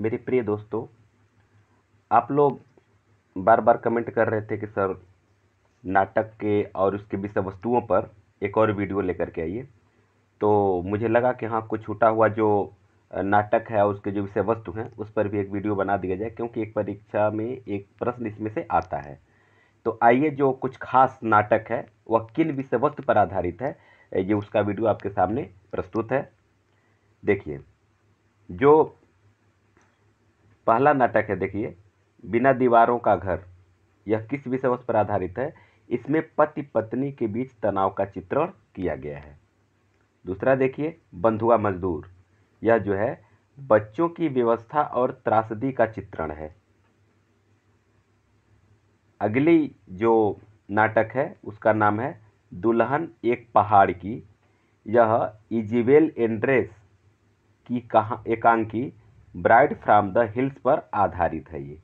मेरे प्रिय दोस्तों आप लोग बार बार कमेंट कर रहे थे कि सर नाटक के और उसके विषय वस्तुओं पर एक और वीडियो लेकर के आइए तो मुझे लगा कि हाँ कुछ छूटा हुआ जो नाटक है उसके जो विषय वस्तु हैं उस पर भी एक वीडियो बना दिया जाए क्योंकि एक परीक्षा में एक प्रश्न इसमें से आता है तो आइए जो कुछ खास नाटक है वह किन विषय वस्तु पर आधारित है ये उसका वीडियो आपके सामने प्रस्तुत है देखिए जो पहला नाटक है देखिए बिना दीवारों का घर यह किस विषय वस्तु पर आधारित है इसमें पति पत्नी के बीच तनाव का चित्रण किया गया है दूसरा देखिए बंधुआ मजदूर यह जो है बच्चों की व्यवस्था और त्रासदी का चित्रण है अगली जो नाटक है उसका नाम है दुल्हन एक पहाड़ की यह इजिवेल एंड्रेस की कहा एकांकी ब्राइड फ्राम द हिल्स पर आधारित है ये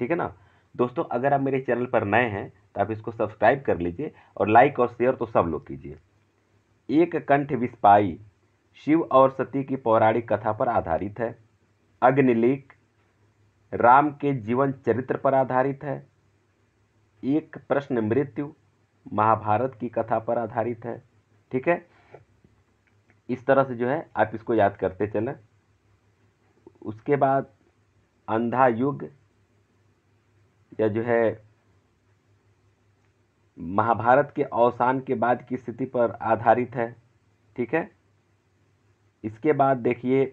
ठीक है ना दोस्तों अगर आप मेरे चैनल पर नए हैं तो आप इसको सब्सक्राइब कर लीजिए और लाइक और शेयर तो सब लोग कीजिए एक कंठ विस्पाई शिव और सती की पौराणिक कथा पर आधारित है अग्निलीक राम के जीवन चरित्र पर आधारित है एक प्रश्न मृत्यु महाभारत की कथा पर आधारित है ठीक है इस तरह से जो है आप इसको याद करते चलें उसके बाद अंधा युग या जो है महाभारत के अवसान के बाद की स्थिति पर आधारित है ठीक है इसके बाद देखिए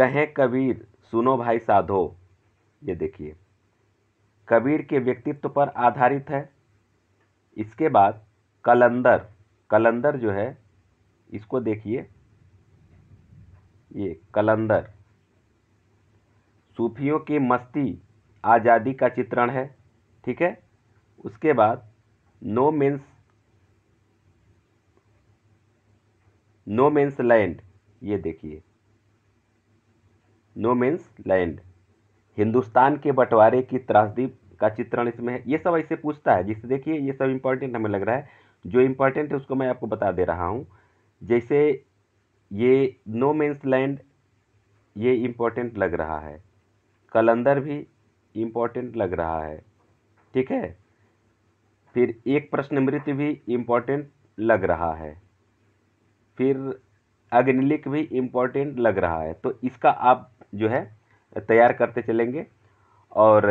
कहे कबीर सुनो भाई साधो ये देखिए कबीर के व्यक्तित्व पर आधारित है इसके बाद कलंदर कलंदर जो है इसको देखिए ये कलंदर सूफियों की मस्ती आज़ादी का चित्रण है ठीक है उसके बाद no means no means land ये देखिए नो मीन्स लैंड हिंदुस्तान के बंटवारे की त्रासदी का चित्रण इसमें है ये सब ऐसे पूछता है जिससे देखिए ये सब इम्पोर्टेंट हमें लग रहा है जो इम्पोर्टेंट है उसको मैं आपको बता दे रहा हूँ जैसे ये नो मेंस लैंड ये इम्पोर्टेंट लग रहा है कलंदर भी इम्पोर्टेंट लग रहा है ठीक है फिर एक प्रश्न मृत्यु भी इम्पोर्टेंट लग रहा है फिर अग्निलिक भी इम्पोर्टेंट लग रहा है तो इसका आप जो है तैयार करते चलेंगे और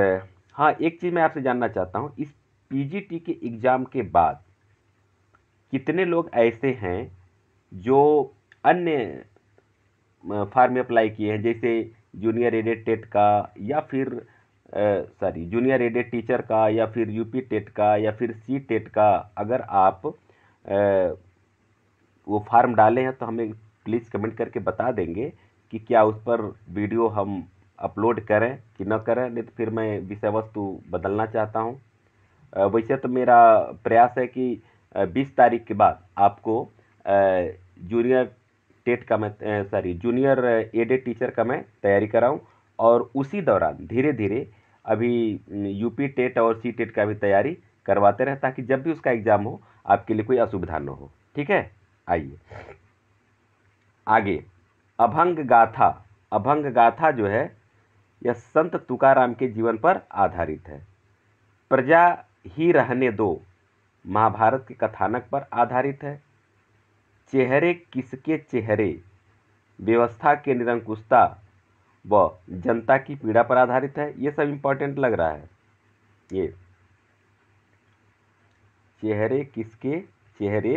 हाँ एक चीज़ मैं आपसे जानना चाहता हूँ इस पीजीटी के एग्ज़ाम के बाद कितने लोग ऐसे हैं जो अन्य फार्म अप्लाई किए हैं जैसे जूनियर एडेड टेट का या फिर सॉरी जूनियर एडेड टीचर का या फिर यूपी टेट का या फिर सी टेट का अगर आप आ, वो फार्म डाले हैं तो हमें प्लीज़ कमेंट करके बता देंगे कि क्या उस पर वीडियो हम अपलोड करें कि न करें नहीं तो फिर मैं विषय वस्तु बदलना चाहता हूँ वैसे तो मेरा प्रयास है कि 20 तारीख के बाद आपको जूनियर टेट का मैं सॉरी जूनियर एडेड टीचर का मैं तैयारी कराऊँ और उसी दौरान धीरे धीरे अभी यूपी टेट और सी टेट का भी तैयारी करवाते रहें ताकि जब भी उसका एग्ज़ाम हो आपके लिए कोई असुविधा न हो ठीक है आइए आगे अभंग गाथा अभंग गाथा जो है यह संत तुकाराम के जीवन पर आधारित है प्रजा ही रहने दो महाभारत के कथानक पर आधारित है चेहरे किसके चेहरे व्यवस्था के निरंकुशता व जनता की पीड़ा पर आधारित है ये सब इम्पोर्टेंट लग रहा है ये चेहरे किसके चेहरे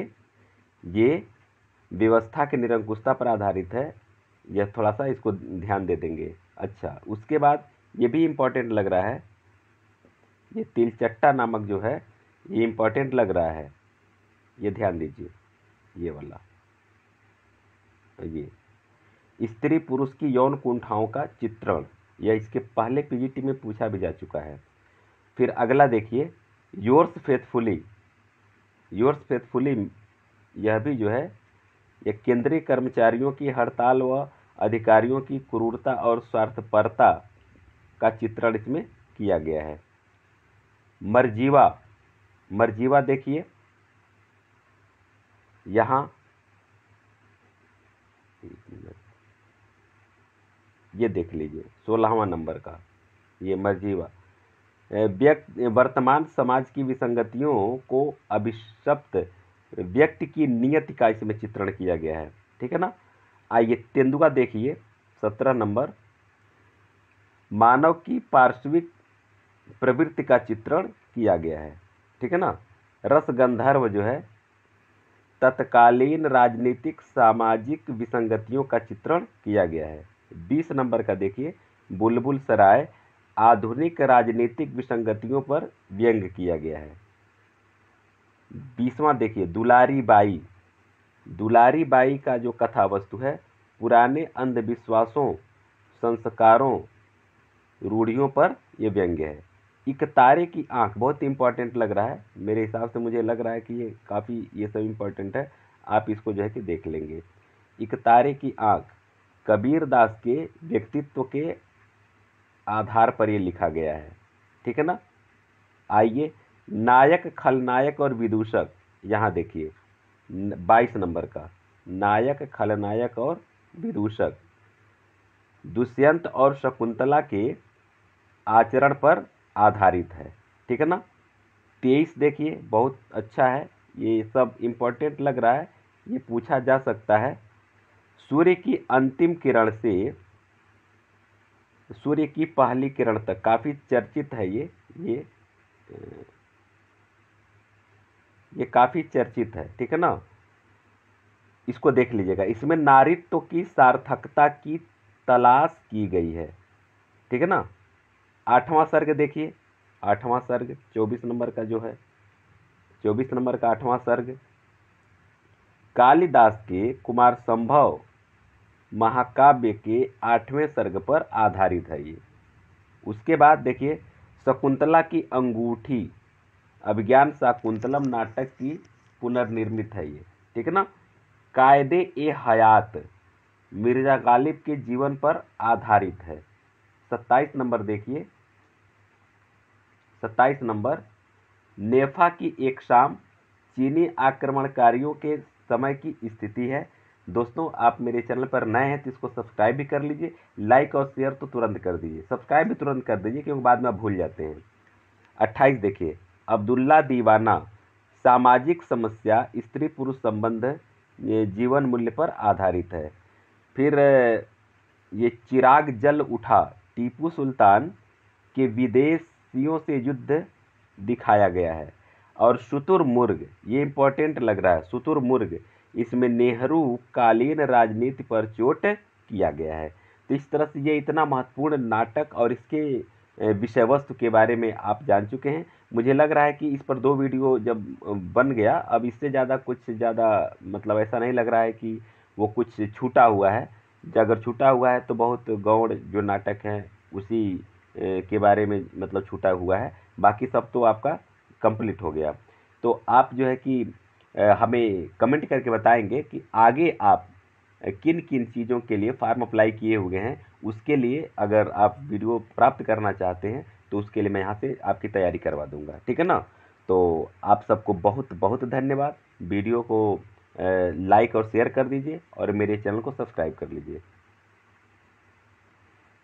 ये व्यवस्था के निरंकुशता पर आधारित है यह थोड़ा सा इसको ध्यान दे देंगे अच्छा उसके बाद ये भी इम्पोर्टेंट लग रहा है ये तिलचट्टा नामक जो है ये इम्पोर्टेंट लग रहा है ये ध्यान दीजिए ये वाला ये स्त्री पुरुष की यौन कुंठाओं का चित्रण यह इसके पहले पीजीटी में पूछा भी जा चुका है फिर अगला देखिए योर्स फेथफुली योर्स फेथफुली यह भी जो है यह केंद्रीय कर्मचारियों की हड़ताल व अधिकारियों की क्रूरता और स्वार्थपरता का चित्रण इसमें किया गया है मरजीवा मरजीवा देखिए यहाँ ये देख लीजिए सोलहवा नंबर का ये मर्जीवा व्यक्त वर्तमान समाज की विसंगतियों को अभिशप्त व्यक्ति की नियति का इसमें चित्रण किया गया है ठीक है ना आइए तेंदुआ देखिए सत्रह नंबर मानव की पार्श्विक प्रवृत्ति का चित्रण किया गया है ठीक है ना रस गंधर्व जो है तत्कालीन राजनीतिक सामाजिक विसंगतियों का चित्रण किया गया है बीस नंबर का देखिए बुलबुल सराय आधुनिक राजनीतिक विसंगतियों पर व्यंग किया गया है बीसवा देखिए दुलारी बाई दुलारी बाई का जो कथा वस्तु है पुराने अंधविश्वासों संस्कारों रूढ़ियों पर यह व्यंग्य है एक तारे की आंख बहुत इंपॉर्टेंट लग रहा है मेरे हिसाब से मुझे लग रहा है कि ये काफ़ी ये सब इम्पॉर्टेंट है आप इसको जो है कि देख लेंगे एक तारे की आंख कबीरदास के व्यक्तित्व के आधार पर ये लिखा गया है ठीक है ना आइए नायक खलनायक और विदूषक यहाँ देखिए बाईस नंबर का नायक खलनायक और विदूषक दुष्यंत और शकुंतला के आचरण पर आधारित है ठीक है ना तेईस देखिए बहुत अच्छा है ये सब इम्पोर्टेंट लग रहा है ये पूछा जा सकता है सूर्य की अंतिम किरण से सूर्य की पहली किरण तक काफ़ी चर्चित है ये ये ये काफ़ी चर्चित है ठीक है ना इसको देख लीजिएगा इसमें नारित्व की सार्थकता की तलाश की गई है ठीक है ना आठवां सर्ग देखिए आठवां सर्ग चौबीस नंबर का जो है चौबीस नंबर का आठवां सर्ग कालिदास के कुमार संभव महाकाव्य के आठवें सर्ग पर आधारित है ये उसके बाद देखिए शकुंतला की अंगूठी अभिज्ञान शाकुंतलम नाटक की पुनर्निर्मित है ये ठीक है ना कायदे ए हयात मिर्जा गालिब के जीवन पर आधारित है सत्ताईस नंबर देखिए सत्ताईस नंबर नेफा की एक शाम चीनी आक्रमणकारियों के समय की स्थिति है दोस्तों आप मेरे चैनल पर नए हैं तो इसको सब्सक्राइब भी कर लीजिए लाइक और शेयर तो तुरंत कर दीजिए सब्सक्राइब भी तुरंत कर दीजिए क्योंकि बाद में भूल जाते हैं अट्ठाईस देखिए अब्दुल्ला दीवाना सामाजिक समस्या स्त्री पुरुष संबंध जीवन मूल्य पर आधारित है फिर ये चिराग जल उठा टीपू सुल्तान के विदेशियों से युद्ध दिखाया गया है और शुतुरमुर्ग ये इम्पोर्टेंट लग रहा है मुर्ग इसमें नेहरू कालीन राजनीति पर चोट किया गया है तो इस तरह से ये इतना महत्वपूर्ण नाटक और इसके विषय वस्तु के बारे में आप जान चुके हैं मुझे लग रहा है कि इस पर दो वीडियो जब बन गया अब इससे ज़्यादा कुछ ज़्यादा मतलब ऐसा नहीं लग रहा है कि वो कुछ छूटा हुआ है अगर छूटा हुआ है तो बहुत गौड़ जो नाटक है उसी के बारे में मतलब छूटा हुआ है बाकी सब तो आपका कंप्लीट हो गया तो आप जो है कि हमें कमेंट करके बताएंगे कि आगे आप किन किन चीज़ों के लिए फार्म अप्लाई किए हुए हैं उसके लिए अगर आप वीडियो प्राप्त करना चाहते हैं तो उसके लिए मैं यहाँ से आपकी तैयारी करवा दूँगा ठीक है ना तो आप सबको बहुत बहुत धन्यवाद वीडियो को लाइक और शेयर कर दीजिए और मेरे चैनल को सब्सक्राइब कर लीजिए